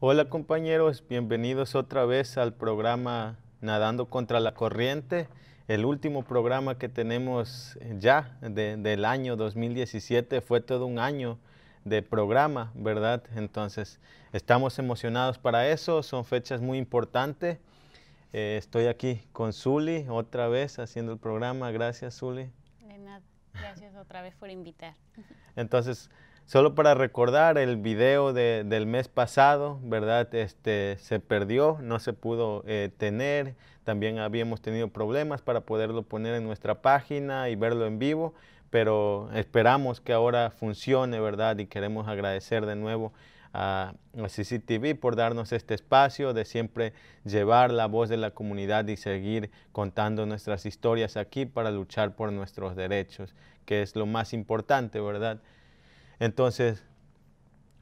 Hola compañeros, bienvenidos otra vez al programa Nadando contra la Corriente, el último programa que tenemos ya del año 2017, fue todo un año de programa, ¿verdad? Entonces, estamos emocionados para eso, son fechas muy importantes. Eh, estoy aquí con Zuli otra vez haciendo el programa, gracias Zuli. De gracias otra vez por invitar. Entonces, Solo para recordar, el video del mes pasado, ¿verdad? Este, se perdió, no se pudo eh, tener. También habíamos tenido problemas para poderlo poner en nuestra página y verlo en vivo, pero esperamos que ahora funcione, ¿verdad? Y queremos agradecer de nuevo a CCTV por darnos este espacio de siempre llevar la voz de la comunidad y seguir contando nuestras historias aquí para luchar por nuestros derechos, que es lo más importante, ¿verdad? Entonces,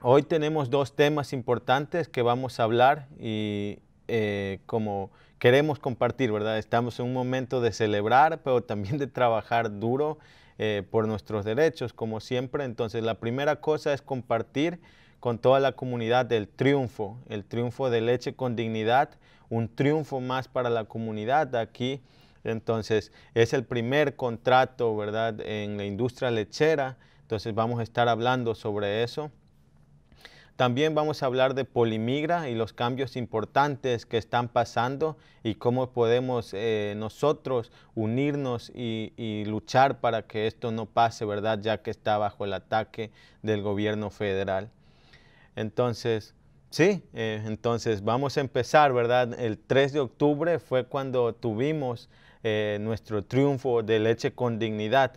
hoy tenemos dos temas importantes que vamos a hablar y eh, como queremos compartir, ¿verdad? Estamos en un momento de celebrar, pero también de trabajar duro eh, por nuestros derechos, como siempre. Entonces, la primera cosa es compartir con toda la comunidad del triunfo, el triunfo de leche con dignidad, un triunfo más para la comunidad aquí. Entonces, es el primer contrato, ¿verdad?, en la industria lechera entonces vamos a estar hablando sobre eso. También vamos a hablar de Polimigra y los cambios importantes que están pasando y cómo podemos eh, nosotros unirnos y, luchar para que esto no pase, ¿verdad? Ya que está bajo el ataque del gobierno federal. Entonces, sí, eh, entonces vamos a empezar, ¿verdad? El 3 de octubre fue cuando tuvimos eh, nuestro triunfo de leche con dignidad,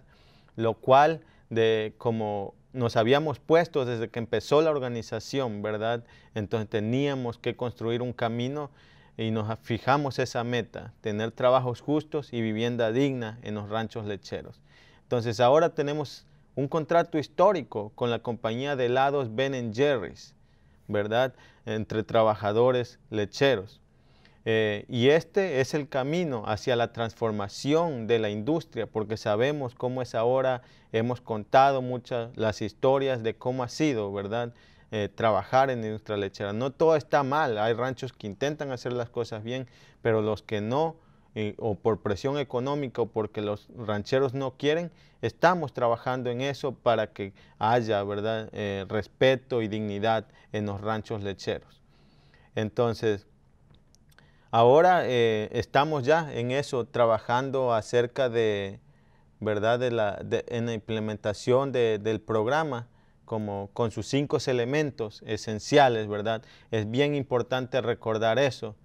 lo cual de cómo nos habíamos puesto desde que empezó la organización, ¿verdad? Entonces teníamos que construir un camino y nos fijamos esa meta, tener trabajos justos y vivienda digna en los ranchos lecheros. Entonces ahora tenemos un contrato histórico con la compañía de helados Ben Jerry's, ¿verdad? Entre trabajadores lecheros. Eh, y este es el camino hacia la transformación de la industria, porque sabemos cómo es ahora, hemos contado muchas las historias de cómo ha sido, ¿verdad? Eh, trabajar en industria lechera. No todo está mal, hay ranchos que intentan hacer las cosas bien, pero los que no, eh, o por presión económica o porque los rancheros no quieren, estamos trabajando en eso para que haya, ¿verdad?, respeto y dignidad en los ranchos lecheros. Entonces, Ahora eh, estamos ya en eso, trabajando acerca de, ¿verdad? la, en la implementación del programa, con sus cinco elementos esenciales, ¿verdad? Es bien importante recordar eso.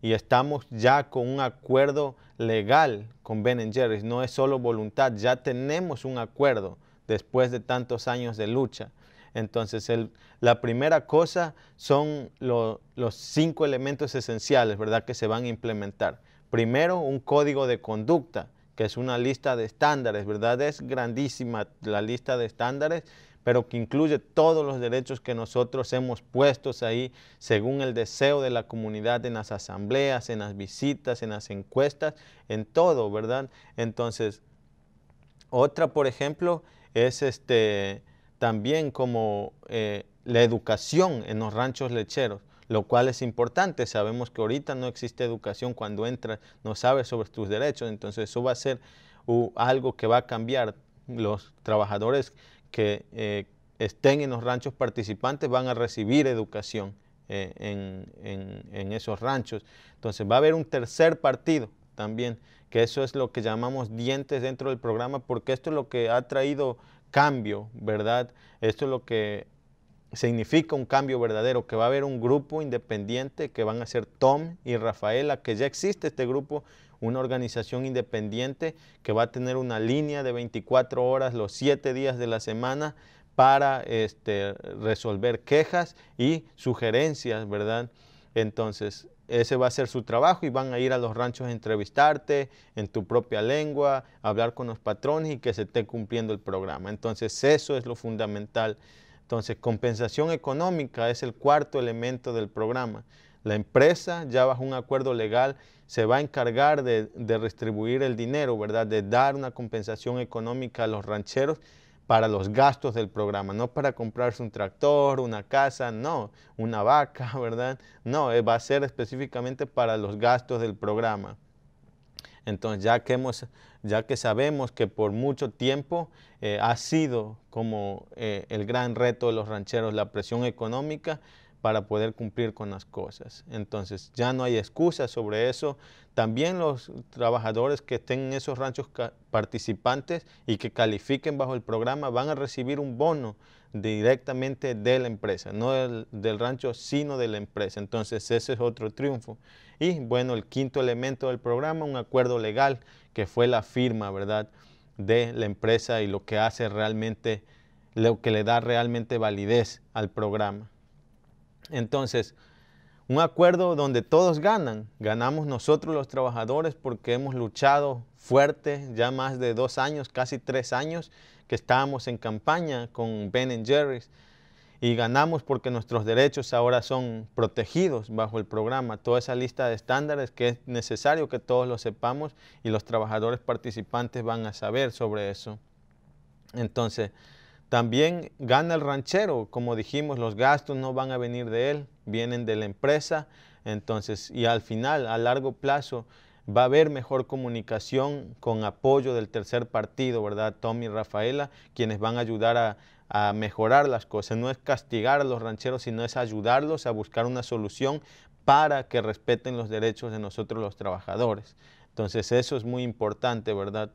Y estamos ya con un acuerdo legal con Ben Jerry no es solo voluntad, ya tenemos un acuerdo después de tantos años de lucha. Entonces, la primera cosa son los cinco elementos esenciales, ¿verdad?, que se van a implementar. Primero, un código de conducta, que es una lista de estándares, ¿verdad? Es grandísima la lista de estándares, pero que incluye todos los derechos que nosotros hemos puestos ahí según el deseo de la comunidad en las asambleas, en las visitas, en las encuestas, en todo, ¿verdad? Entonces, otra, por ejemplo, es este, también como eh, la educación en los ranchos lecheros, lo cual es importante. Sabemos que ahorita no existe educación cuando entras, no sabes sobre tus derechos, entonces eso va a ser algo que va a cambiar. Los trabajadores que eh, estén en los ranchos participantes van a recibir educación eh, en, en esos ranchos. Entonces va a haber un tercer partido también, que eso es lo que llamamos dientes dentro del programa, porque esto es lo que ha traído cambio, ¿verdad? Esto es lo que significa un cambio verdadero, que va a haber un grupo independiente que van a ser Tom y Rafaela, que ya existe este grupo, una organización independiente que va a tener una línea de 24 horas los 7 días de la semana para este, resolver quejas y sugerencias, ¿verdad? Entonces, ese va a ser su trabajo y van a ir a los ranchos a entrevistarte en tu propia lengua, hablar con los patrones y que se esté cumpliendo el programa. Entonces eso es lo fundamental. Entonces compensación económica es el cuarto elemento del programa. La empresa ya bajo un acuerdo legal se va a encargar de, de restribuir el dinero, ¿verdad? De dar una compensación económica a los rancheros para los gastos del programa, no para comprarse un tractor, una casa, no, una vaca, ¿verdad? No, eh, va a ser específicamente para los gastos del programa. Entonces, ya que, hemos, ya que sabemos que por mucho tiempo eh, ha sido como eh, el gran reto de los rancheros la presión económica, para poder cumplir con las cosas. Entonces ya no hay excusas sobre eso. También los trabajadores que estén en esos ranchos participantes y que califiquen bajo el programa van a recibir un bono directamente de la empresa, no del, del rancho, sino de la empresa. Entonces ese es otro triunfo. Y bueno, el quinto elemento del programa, un acuerdo legal, que fue la firma, ¿verdad?, de la empresa y lo que hace realmente, lo que le da realmente validez al programa. Entonces, un acuerdo donde todos ganan. Ganamos nosotros los trabajadores porque hemos luchado fuerte ya más de dos años, casi tres años que estábamos en campaña con Ben Jerry's y ganamos porque nuestros derechos ahora son protegidos bajo el programa. Toda esa lista de estándares que es necesario que todos lo sepamos y los trabajadores participantes van a saber sobre eso. Entonces, también gana el ranchero, como dijimos, los gastos no van a venir de él, vienen de la empresa, entonces, y al final, a largo plazo, va a haber mejor comunicación con apoyo del tercer partido, ¿verdad? Tommy y Rafaela, quienes van a ayudar a, a mejorar las cosas. No es castigar a los rancheros, sino es ayudarlos a buscar una solución para que respeten los derechos de nosotros los trabajadores. Entonces, eso es muy importante, ¿verdad?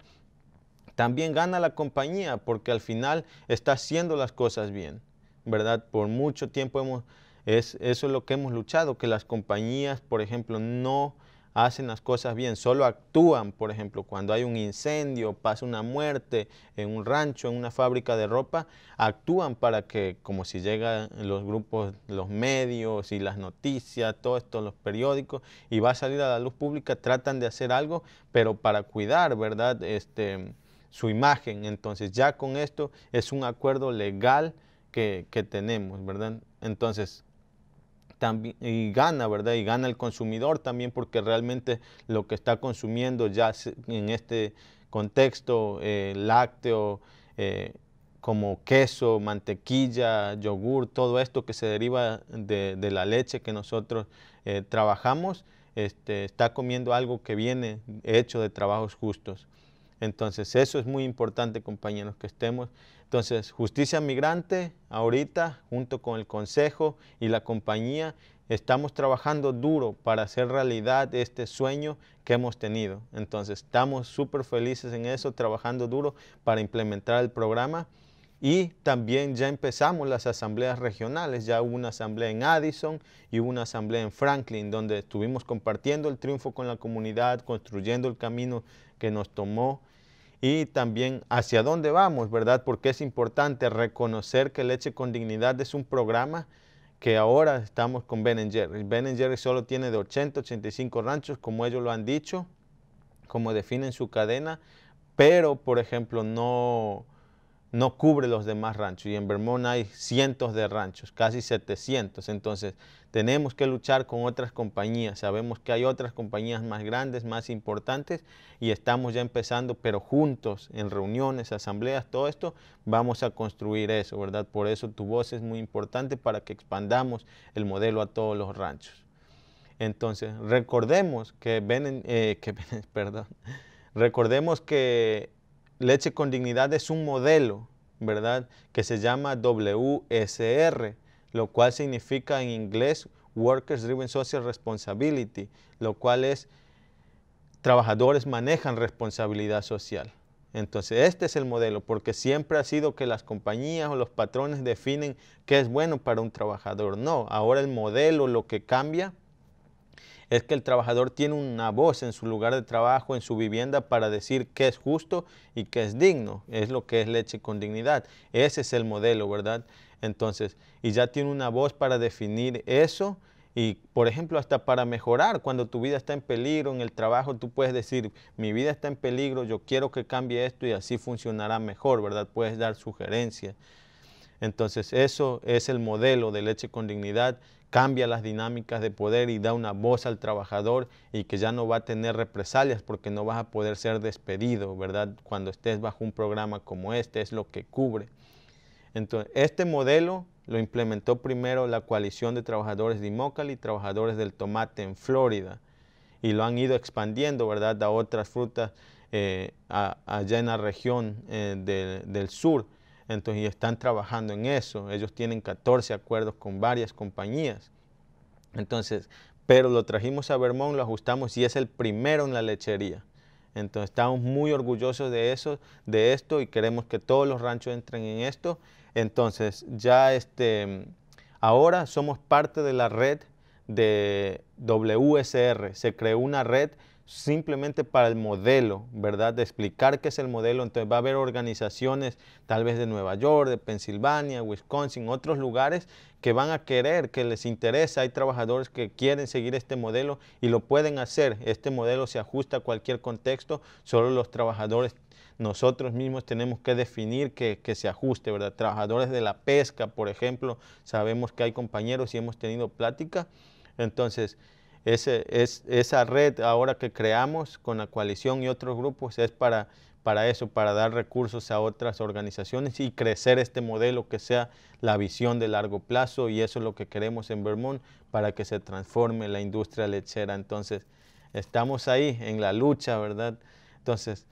también gana la compañía porque al final está haciendo las cosas bien, ¿verdad? Por mucho tiempo hemos, es, eso es lo que hemos luchado, que las compañías, por ejemplo, no hacen las cosas bien, solo actúan, por ejemplo, cuando hay un incendio, pasa una muerte en un rancho, en una fábrica de ropa, actúan para que, como si llegan los grupos, los medios y las noticias, todo esto, los periódicos, y va a salir a la luz pública, tratan de hacer algo, pero para cuidar, ¿verdad? Este, su imagen. Entonces ya con esto es un acuerdo legal que, tenemos, ¿verdad? Entonces también, y gana, ¿verdad? Y gana el consumidor también porque realmente lo que está consumiendo ya en este contexto eh, lácteo, eh, como queso, mantequilla, yogur, todo esto que se deriva de, la leche que nosotros eh, trabajamos, este, está comiendo algo que viene hecho de trabajos justos. Entonces, eso es muy importante, compañeros, que estemos. Entonces, Justicia Migrante, ahorita, junto con el Consejo y la compañía, estamos trabajando duro para hacer realidad este sueño que hemos tenido. Entonces, estamos súper felices en eso, trabajando duro para implementar el programa. Y también ya empezamos las asambleas regionales, ya hubo una asamblea en Addison y hubo una asamblea en Franklin, donde estuvimos compartiendo el triunfo con la comunidad, construyendo el camino que nos tomó y también hacia dónde vamos, ¿verdad? Porque es importante reconocer que Leche con Dignidad es un programa que ahora estamos con Ben Jerry. Ben Jerry solo tiene de 80, 85 ranchos, como ellos lo han dicho, como definen su cadena, pero, por ejemplo, no no cubre los demás ranchos y en Vermont hay cientos de ranchos, casi 700, entonces tenemos que luchar con otras compañías, sabemos que hay otras compañías más grandes, más importantes y estamos ya empezando, pero juntos en reuniones, asambleas, todo esto, vamos a construir eso, ¿verdad? Por eso tu voz es muy importante para que expandamos el modelo a todos los ranchos. Entonces, recordemos que, ven, eh, que perdón, recordemos que Leche con Dignidad es un modelo, ¿verdad? Que se llama WSR, lo cual significa en inglés Workers Driven Social Responsibility, lo cual es trabajadores manejan responsabilidad social. Entonces, este es el modelo, porque siempre ha sido que las compañías o los patrones definen qué es bueno para un trabajador. No, ahora el modelo lo que cambia es que el trabajador tiene una voz en su lugar de trabajo, en su vivienda, para decir qué es justo y qué es digno. Es lo que es leche con dignidad. Ese es el modelo, ¿verdad? Entonces, y ya tiene una voz para definir eso. Y, por ejemplo, hasta para mejorar, cuando tu vida está en peligro en el trabajo, tú puedes decir, mi vida está en peligro, yo quiero que cambie esto y así funcionará mejor, ¿verdad? Puedes dar sugerencias. Entonces, eso es el modelo de leche con dignidad cambia las dinámicas de poder y da una voz al trabajador y que ya no va a tener represalias porque no vas a poder ser despedido, ¿verdad? Cuando estés bajo un programa como este, es lo que cubre. Entonces, este modelo lo implementó primero la coalición de trabajadores de Imócal y trabajadores del tomate en Florida y lo han ido expandiendo, ¿verdad?, a otras frutas eh, allá en la región eh, del sur. Entonces, y están trabajando en eso. Ellos tienen 14 acuerdos con varias compañías. Entonces, pero lo trajimos a Vermont, lo ajustamos y es el primero en la lechería. Entonces, estamos muy orgullosos de eso, de esto y queremos que todos los ranchos entren en esto. Entonces, ya este, ahora somos parte de la red de WSR. Se creó una red simplemente para el modelo, ¿verdad? De explicar qué es el modelo. Entonces va a haber organizaciones tal vez de Nueva York, de Pensilvania, Wisconsin, otros lugares que van a querer, que les interesa. Hay trabajadores que quieren seguir este modelo y lo pueden hacer. Este modelo se ajusta a cualquier contexto, solo los trabajadores nosotros mismos tenemos que definir que, se ajuste, ¿verdad? Trabajadores de la pesca, por ejemplo, sabemos que hay compañeros y hemos tenido plática. Entonces, es, esa red ahora que creamos con la coalición y otros grupos es para, para eso, para dar recursos a otras organizaciones y crecer este modelo que sea la visión de largo plazo y eso es lo que queremos en Vermont para que se transforme la industria lechera. Entonces, estamos ahí en la lucha, ¿verdad? Entonces,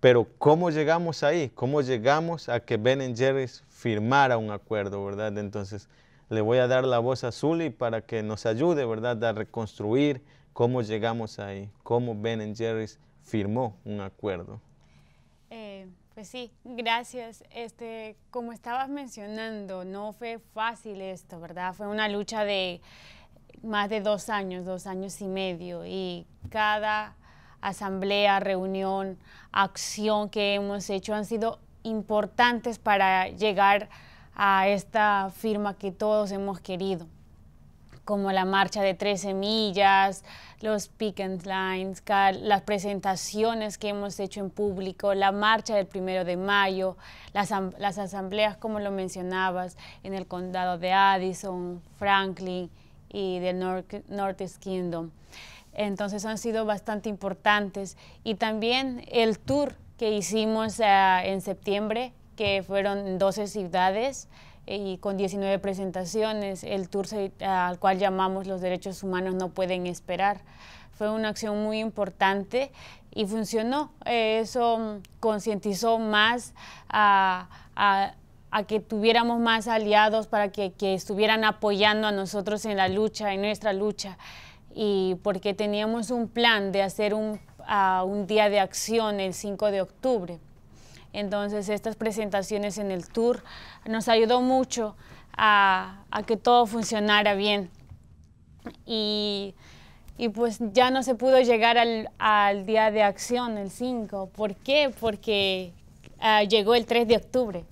pero ¿cómo llegamos ahí? ¿Cómo llegamos a que Ben Jerry's firmara un acuerdo, ¿verdad? Entonces, le voy a dar la voz a Zully para que nos ayude, ¿verdad?, a reconstruir cómo llegamos ahí, cómo Ben Jerry's firmó un acuerdo. Eh, pues sí, gracias. Este, como estabas mencionando, no fue fácil esto, ¿verdad? Fue una lucha de más de dos años, dos años y medio, y cada asamblea, reunión, acción que hemos hecho han sido importantes para llegar a a esta firma que todos hemos querido, como la marcha de tres semillas, los pick and lines, las presentaciones que hemos hecho en público, la marcha del primero de mayo, las, asambleas, como lo mencionabas, en el condado de Addison, Franklin y del North, east Kingdom. Entonces han sido bastante importantes. Y también el tour que hicimos eh, en septiembre que fueron 12 ciudades eh, y con 19 presentaciones, el tour al cual llamamos Los Derechos Humanos No Pueden Esperar. Fue una acción muy importante y funcionó. Eh, eso concientizó más a, a, que tuviéramos más aliados para que, que estuvieran apoyando a nosotros en la lucha, en nuestra lucha. Y porque teníamos un plan de hacer un, un día de acción el 5 de octubre entonces estas presentaciones en el tour nos ayudó mucho a, que todo funcionara bien. Y, pues ya no se pudo llegar al, día de acción, el 5. ¿Por qué? Porque ah, llegó el 3 de octubre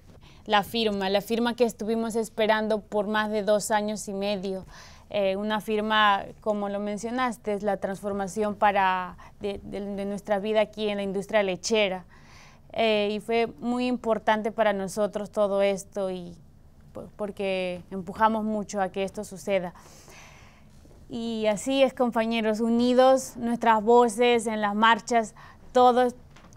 la firma, la firma que estuvimos esperando por más de dos años y medio. Eh, una firma, como lo mencionaste, es la transformación de, nuestra vida aquí en la industria lechera. Eh, y fue muy importante para nosotros todo esto y porque empujamos mucho a que esto suceda. Y así es, compañeros, unidos, nuestras voces en las marchas, todo,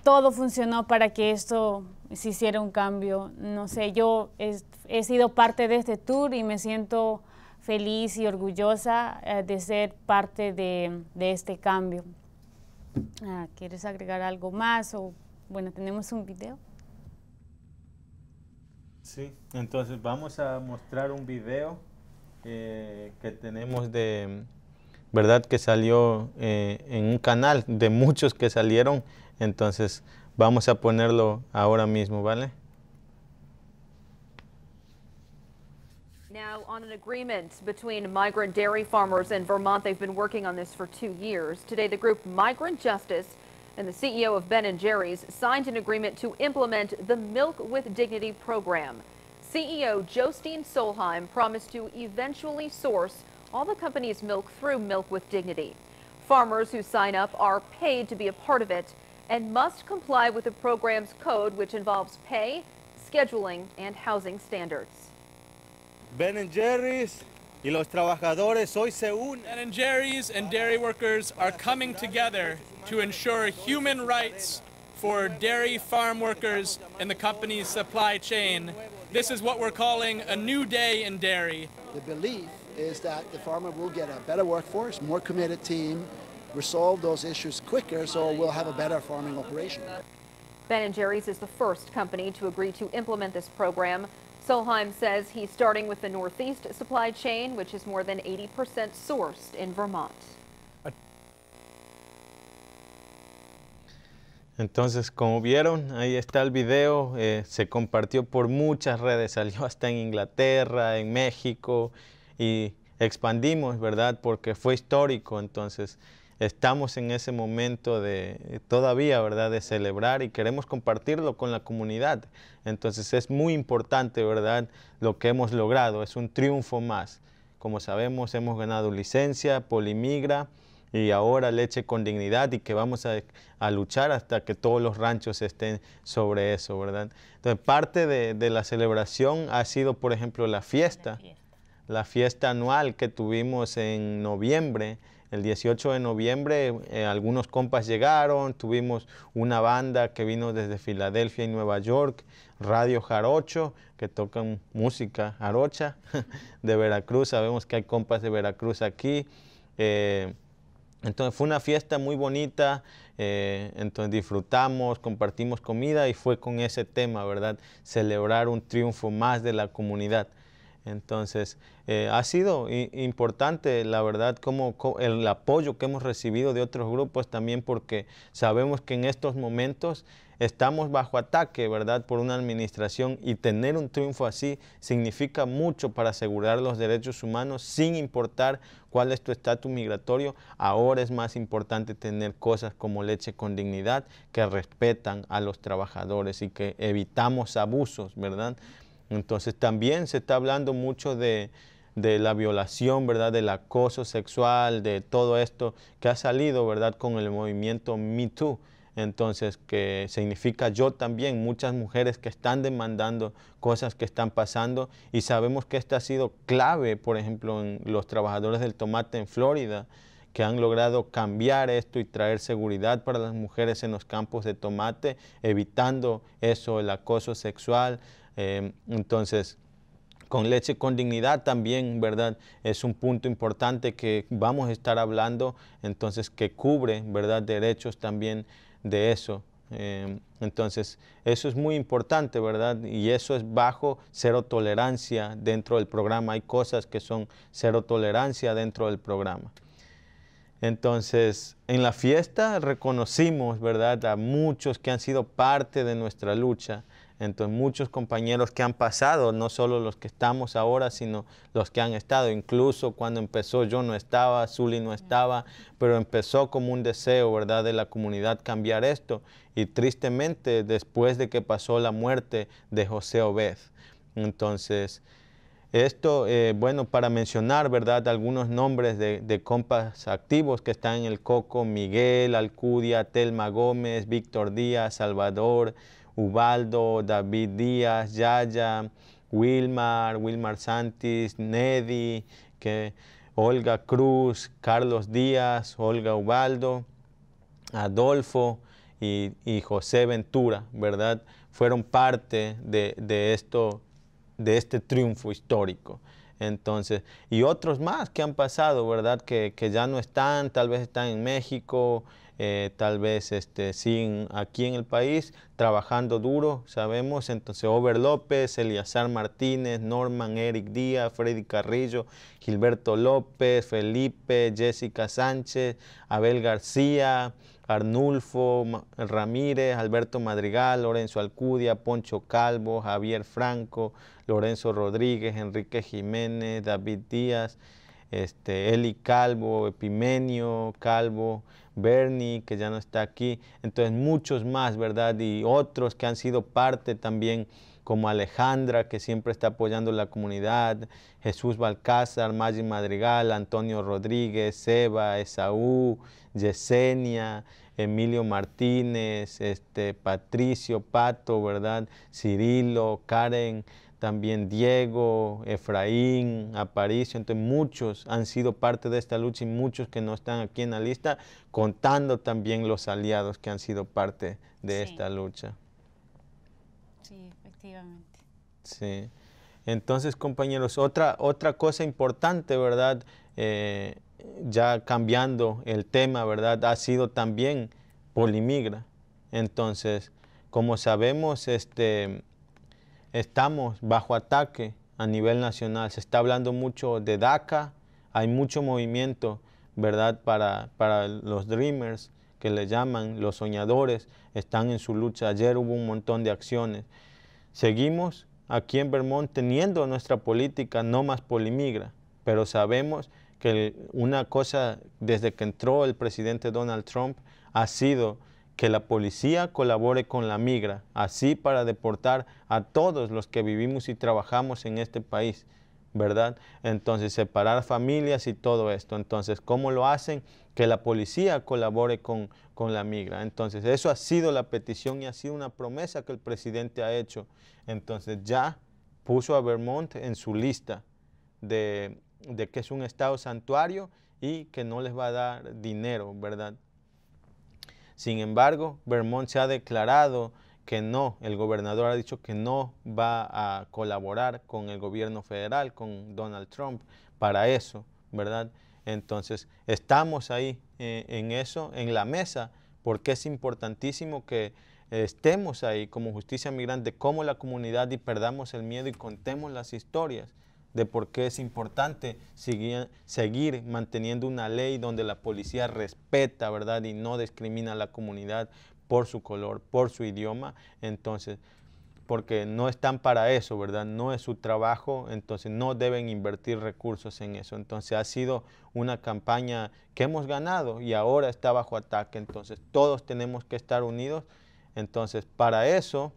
todo funcionó para que esto se hiciera un cambio. No sé, yo he, sido parte de este tour y me siento feliz y orgullosa eh, de ser parte de, este cambio. Ah, ¿Quieres agregar algo más o bueno, tenemos un video. Sí, entonces vamos a mostrar un video eh, que tenemos de, ¿verdad? Que salió eh, en un canal de muchos que salieron. Entonces vamos a ponerlo ahora mismo, ¿vale? Now, on an agreement between migrant dairy farmers in Vermont, they've been working on this for two years. Today, the group Migrant Justice and the CEO of Ben & Jerry's signed an agreement to implement the Milk with Dignity program. CEO Jostine Solheim promised to eventually source all the company's milk through Milk with Dignity. Farmers who sign up are paid to be a part of it and must comply with the program's code, which involves pay, scheduling, and housing standards. Ben & Jerry's Y los trabajadores hoy se unen. Ben and Jerry's and dairy workers are coming together to ensure human rights for dairy farm workers in the company's supply chain. This is what we're calling a new day in dairy. The belief is that the farmer will get a better workforce, more committed team, resolve those issues quicker so we'll have a better farming operation. Ben & Jerry's is the first company to agree to implement this program. Solheim says he's starting with the Northeast supply chain, which is more than 80% sourced in Vermont. Entonces, como vieron, ahí está el video, eh, se compartió por muchas redes, salió hasta en Inglaterra, en México y expandimos, ¿verdad? Porque fue histórico, entonces estamos en ese momento de eh, todavía, ¿verdad?, de celebrar y queremos compartirlo con la comunidad. Entonces es muy importante, ¿verdad?, lo que hemos logrado, es un triunfo más. Como sabemos, hemos ganado licencia, polimigra y ahora leche con dignidad y que vamos a, a luchar hasta que todos los ranchos estén sobre eso, ¿verdad? Entonces parte de, de la celebración ha sido, por ejemplo, la fiesta, la fiesta, la fiesta anual que tuvimos en noviembre, el 18 de noviembre eh, algunos compas llegaron, tuvimos una banda que vino desde Filadelfia y Nueva York, Radio Jarocho, que tocan música jarocha de Veracruz, sabemos que hay compas de Veracruz aquí. Eh, entonces fue una fiesta muy bonita, eh, entonces disfrutamos, compartimos comida y fue con ese tema, ¿verdad? Celebrar un triunfo más de la comunidad. Entonces, eh, ha sido importante, la verdad, como, como, el apoyo que hemos recibido de otros grupos también porque sabemos que en estos momentos estamos bajo ataque, ¿verdad?, por una administración y tener un triunfo así significa mucho para asegurar los derechos humanos sin importar cuál es tu estatus migratorio. Ahora es más importante tener cosas como leche con dignidad que respetan a los trabajadores y que evitamos abusos, ¿verdad? Entonces también se está hablando mucho de, la violación, ¿verdad? Del acoso sexual, de todo esto que ha salido, ¿verdad? Con el movimiento Me Entonces, que significa yo también, muchas mujeres que están demandando cosas que están pasando y sabemos que esto ha sido clave, por ejemplo, en los trabajadores del tomate en Florida, que han logrado cambiar esto y traer seguridad para las mujeres en los campos de tomate, evitando eso, el acoso sexual. Em, entonces, con leche con dignidad también, ¿verdad? Es un punto importante que vamos a estar hablando, entonces que cubre, ¿verdad? Derechos también de eso. Em, entonces, eso es muy importante, ¿verdad? Y eso es bajo cero tolerancia dentro del programa. Hay cosas que son cero tolerancia dentro del programa. Entonces, en la fiesta reconocimos, ¿verdad?, a muchos que han sido parte de nuestra lucha. Entonces muchos compañeros que han pasado, no solo los que estamos ahora, sino los que han estado, incluso cuando empezó yo no estaba, Zully no estaba, pero empezó como un deseo, ¿verdad?, de la comunidad cambiar esto. Y tristemente, después de que pasó la muerte de José Obed. Entonces, esto, eh, bueno, para mencionar, ¿verdad?, algunos nombres de, de, compas activos que están en el Coco, Miguel, Alcudia, Telma Gómez, Víctor Díaz, Salvador, Ubaldo, David Díaz, Yaya, Wilmar, Wilmar Santis, Neddy, que, Olga Cruz, Carlos Díaz, Olga Ubaldo, Adolfo y, José Ventura, ¿verdad? Fueron parte de, esto, de este triunfo histórico. Entonces, y otros más que han pasado, ¿verdad? Que, que ya no están, tal vez están en México, eh, tal vez este, sin aquí en el país, trabajando duro, sabemos, entonces Over López, Eliazar Martínez, Norman Eric Díaz, Freddy Carrillo, Gilberto López, Felipe, Jessica Sánchez, Abel García, Arnulfo Ramírez, Alberto Madrigal, Lorenzo Alcudia, Poncho Calvo, Javier Franco, Lorenzo Rodríguez, Enrique Jiménez, David Díaz, este, Eli Calvo, Epimenio Calvo, Bernie, que ya no está aquí, entonces muchos más, ¿verdad? Y otros que han sido parte también, como Alejandra, que siempre está apoyando la comunidad, Jesús Balcázar, Maggi Madrigal, Antonio Rodríguez, Seba, Esaú, Yesenia, Emilio Martínez, este, Patricio, Pato, ¿verdad? Cirilo, Karen, también Diego, Efraín, Aparicio, entonces muchos han sido parte de esta lucha y muchos que no están aquí en la lista, contando también los aliados que han sido parte de esta lucha. Sí, efectivamente. Sí. Entonces, compañeros, otra, otra cosa importante, ¿verdad? Eh, ya cambiando el tema, ¿verdad? Ha sido también Polimigra. Entonces, como sabemos, este, estamos bajo ataque a nivel nacional. Se está hablando mucho de DACA, hay mucho movimiento, ¿verdad?, para, para los Dreamers, que le llaman los soñadores, están en su lucha. Ayer hubo un montón de acciones. Seguimos aquí en Vermont teniendo nuestra política no más polimigra, pero sabemos que una cosa desde que entró el presidente Donald Trump ha sido que la policía colabore con la migra, así para deportar a todos los que vivimos y trabajamos en este país, ¿verdad? Entonces, separar familias y todo esto. Entonces, ¿cómo lo hacen? Que la policía colabore con, con la migra. Entonces, eso ha sido la petición y ha sido una promesa que el presidente ha hecho. Entonces, ya puso a Vermont en su lista de que es un estado santuario y que no les va a dar dinero, ¿verdad? Sin embargo, Vermont se ha declarado que no, el gobernador ha dicho que no va a colaborar con el gobierno federal, con Donald Trump, para eso, ¿verdad? Entonces, estamos ahí eh, en eso, en la mesa, porque es importantísimo que estemos ahí como justicia migrante, como la comunidad y perdamos el miedo y contemos las historias de por qué es importante seguir, manteniendo una ley donde la policía respeta, ¿verdad? Y no discrimina a la comunidad por su color, por su idioma. Entonces, porque no están para eso, ¿verdad? No es su trabajo, entonces no deben invertir recursos en eso. Entonces ha sido una campaña que hemos ganado y ahora está bajo ataque, entonces todos tenemos que estar unidos. Entonces, para eso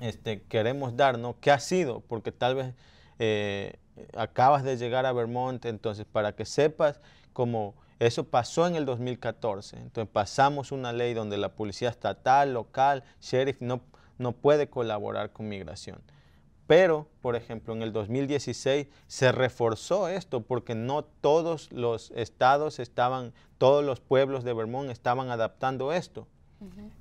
este, queremos darnos ¿no? ¿Qué ha sido? Porque tal vez eh, acabas de llegar a Vermont, entonces para que sepas cómo eso pasó en el 2014. Entonces pasamos una ley donde la policía estatal, local, sheriff no, no puede colaborar con migración. Pero, por ejemplo, en el 2016 se reforzó esto porque no todos los estados estaban, todos los pueblos de Vermont estaban adaptando esto.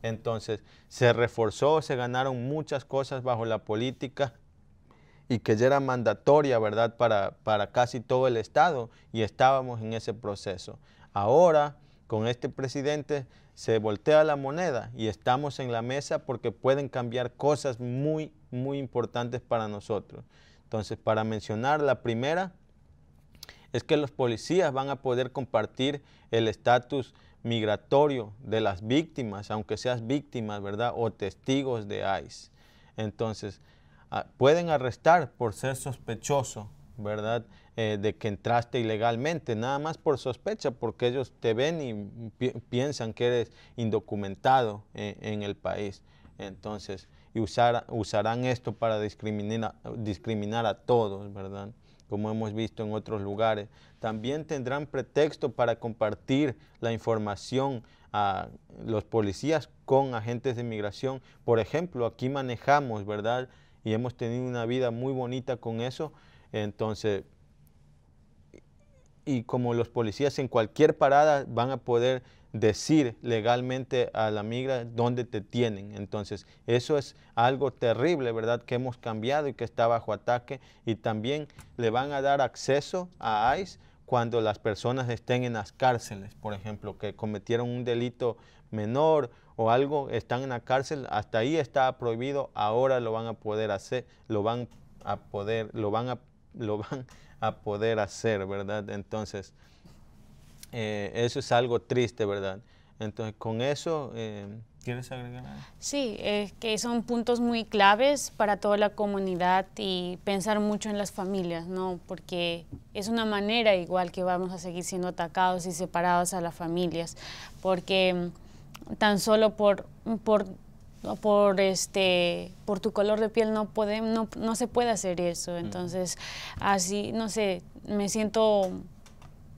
Entonces, se reforzó, se ganaron muchas cosas bajo la política y que ya era mandatoria, ¿verdad?, para, para casi todo el Estado y estábamos en ese proceso. Ahora, con este presidente, se voltea la moneda y estamos en la mesa porque pueden cambiar cosas muy, muy importantes para nosotros. Entonces, para mencionar la primera, es que los policías van a poder compartir el estatus migratorio de las víctimas, aunque seas víctimas, ¿verdad? O testigos de ICE. Entonces, pueden arrestar por ser sospechoso, ¿verdad? Eh, de que entraste ilegalmente, nada más por sospecha, porque ellos te ven y piensan que eres indocumentado eh, en, el país. Entonces, y usarán esto para discriminar, a todos, ¿verdad? Como hemos visto en otros lugares. También tendrán pretexto para compartir la información a los policías con agentes de inmigración. Por ejemplo, aquí manejamos, ¿verdad? y hemos tenido una vida muy bonita con eso. Entonces, y como los policías en cualquier parada van a poder decir legalmente a la migra dónde te tienen. Entonces, eso es algo terrible, ¿verdad? Que hemos cambiado y que está bajo ataque. Y también le van a dar acceso a ICE cuando las personas estén en las cárceles, por ejemplo, que cometieron un delito menor o algo, están en la cárcel, hasta ahí estaba prohibido, ahora lo van a poder hacer, lo van a poder, lo van a, lo van a poder hacer, ¿verdad? Entonces, eh, eso es algo triste, ¿verdad? Entonces, con eso... Eh, ¿Quieres agregar algo? Sí, es que son puntos muy claves para toda la comunidad y pensar mucho en las familias, ¿no? Porque es una manera igual que vamos a seguir siendo atacados y separados a las familias, porque tan solo por, por, por, este, por tu color de piel no, puede, no, no se puede hacer eso. Entonces, así, no sé, me siento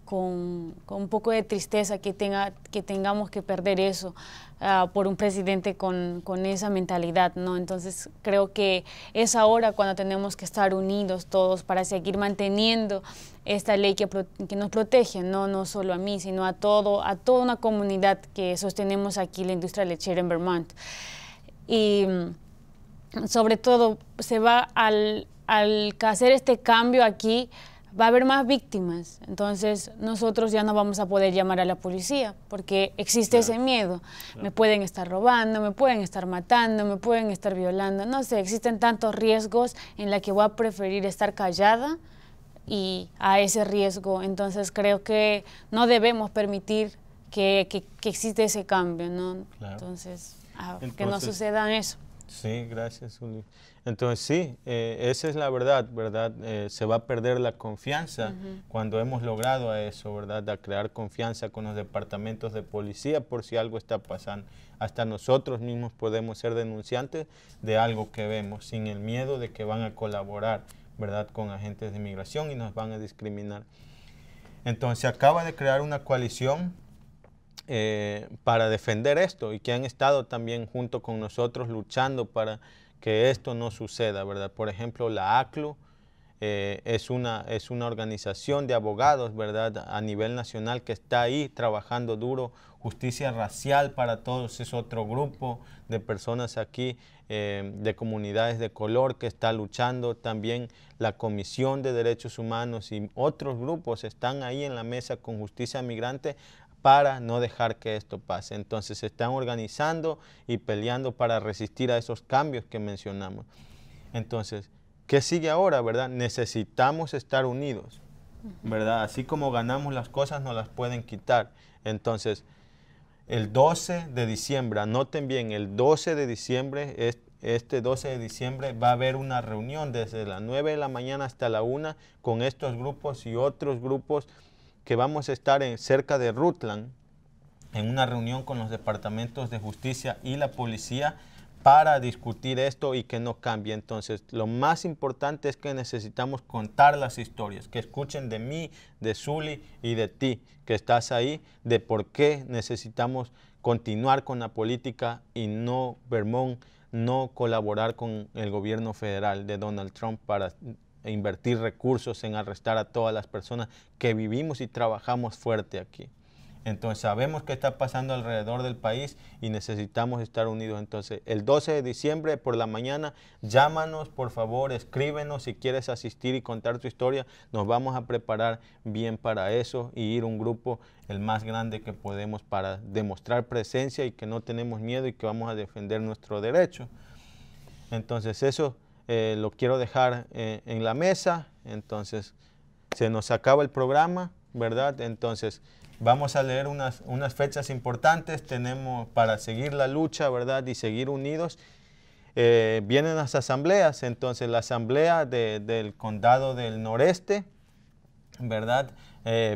con, un poco de tristeza que, tenga, que tengamos que perder eso ah, por un presidente con, con, esa mentalidad, ¿no? Entonces creo que es ahora cuando tenemos que estar unidos todos para seguir manteniendo esta ley que, que nos protege, ¿no? no solo a mí, sino a, todo, a toda una comunidad que sostenemos aquí la industria lechera en Vermont. Y mm, sobre todo se va al, al hacer este cambio aquí, va a haber más víctimas. Entonces nosotros ya no vamos a poder llamar a la policía porque existe ese miedo. Me pueden estar robando, me pueden estar matando, me pueden estar violando. No sé, existen tantos riesgos en la que voy a preferir estar callada y a ese riesgo. Entonces creo que no debemos permitir que, que, que existe ese cambio, ¿no? Entonces, ah, que no suceda eso. Sí, gracias, Julio. Entonces sí, eh, esa es la verdad, ¿verdad? Eh, se va a perder la confianza cuando hemos logrado eso, ¿verdad? A crear confianza con los departamentos de policía por si algo está pasando. Hasta nosotros mismos podemos ser denunciantes de algo que vemos, sin el miedo de que van a colaborar, ¿verdad? Con agentes de inmigración y nos van a discriminar. Entonces acaba de crear una coalición eh, para defender esto y que han estado también junto con nosotros luchando para que esto no suceda, ¿verdad? Por ejemplo, la ACLU eh, es, una, es una organización de abogados, ¿verdad? A nivel nacional que está ahí trabajando duro, justicia racial para todos, es otro grupo de personas aquí eh, de comunidades de color que está luchando, también la Comisión de Derechos Humanos y otros grupos están ahí en la mesa con justicia migrante para no dejar que esto pase. Entonces se están organizando y peleando para resistir a esos cambios que mencionamos. Entonces, ¿qué sigue ahora, verdad? Necesitamos estar unidos, ¿verdad? Así como ganamos las cosas, no las pueden quitar. Entonces, el 12 de diciembre, anoten bien, el 12 de diciembre, este 12 de diciembre va a haber una reunión desde las 9 de la mañana hasta la 1 con estos grupos y otros grupos que vamos a estar cerca de Rutland en una reunión con los departamentos de justicia y la policía para discutir esto y que no cambie. Entonces, lo más importante es que necesitamos contar las historias, que escuchen de mí, de Zully y de ti, que estás ahí, de por qué necesitamos continuar con la política y no, Vermont, no colaborar con el gobierno federal de Donald Trump para e invertir recursos en arrestar a todas las personas que vivimos y trabajamos fuerte aquí. Entonces sabemos que está pasando alrededor del país y necesitamos estar unidos. Entonces el 12 de diciembre por la mañana, llámanos por favor, escríbenos si quieres asistir y contar tu historia. Nos vamos a preparar bien para eso y ir un grupo el más grande que podemos para demostrar presencia y que no tenemos miedo y que vamos a defender nuestro derecho. Entonces eso eh, lo quiero dejar eh, en la mesa, entonces se nos acaba el programa, ¿verdad? Entonces vamos a leer unas, fechas importantes, tenemos para seguir la lucha, ¿verdad? Y seguir unidos. Eh, vienen las asambleas, entonces la asamblea del condado del noreste, ¿verdad?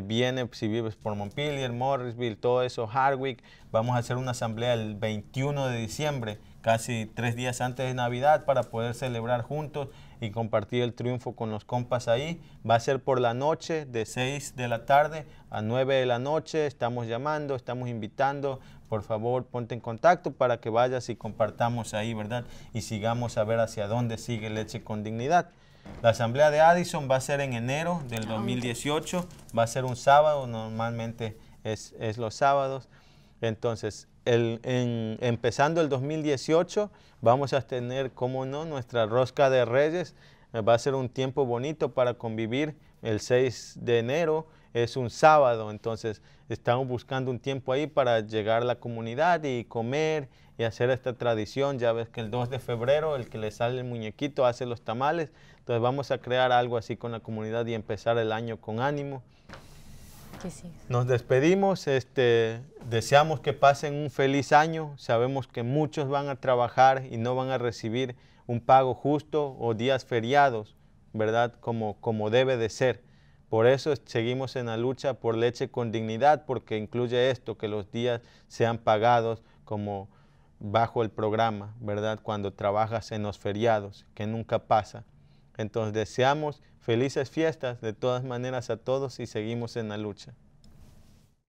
viene, si vives por Montpelier, Morrisville, todo eso, Hardwick, vamos a hacer una asamblea el 21 de diciembre casi tres días antes de Navidad para poder celebrar juntos y compartir el triunfo con los compas ahí. Va a ser por la noche, de 6 de la tarde a 9 de la noche. Estamos llamando, estamos invitando. Por favor, ponte en contacto para que vayas y compartamos ahí, ¿verdad? Y sigamos a ver hacia dónde sigue Leche con Dignidad. La asamblea de Addison va a ser en enero del 2018. Ah, va a ser un sábado, normalmente es, es los sábados. Entonces, en, empezando el 2018 vamos a tener, como no, nuestra rosca de reyes. Va a ser un tiempo bonito para convivir. El 6 de enero es un sábado, entonces estamos buscando un tiempo ahí para llegar a la comunidad y comer y hacer esta tradición. Ya ves que el 2 de febrero el que le sale el muñequito hace los tamales. Entonces vamos a crear algo así con la comunidad y empezar el año con ánimo. Nos despedimos, este, deseamos que pasen un feliz año, sabemos que muchos van a trabajar y no van a recibir un pago justo o días feriados, ¿verdad? Como, como debe de ser. Por eso seguimos en la lucha por leche con dignidad, porque incluye esto, que los días sean pagados como bajo el programa, ¿verdad? Cuando trabajas en los feriados, que nunca pasa. Entonces deseamos Felices fiestas de todas maneras a todos y seguimos en la lucha.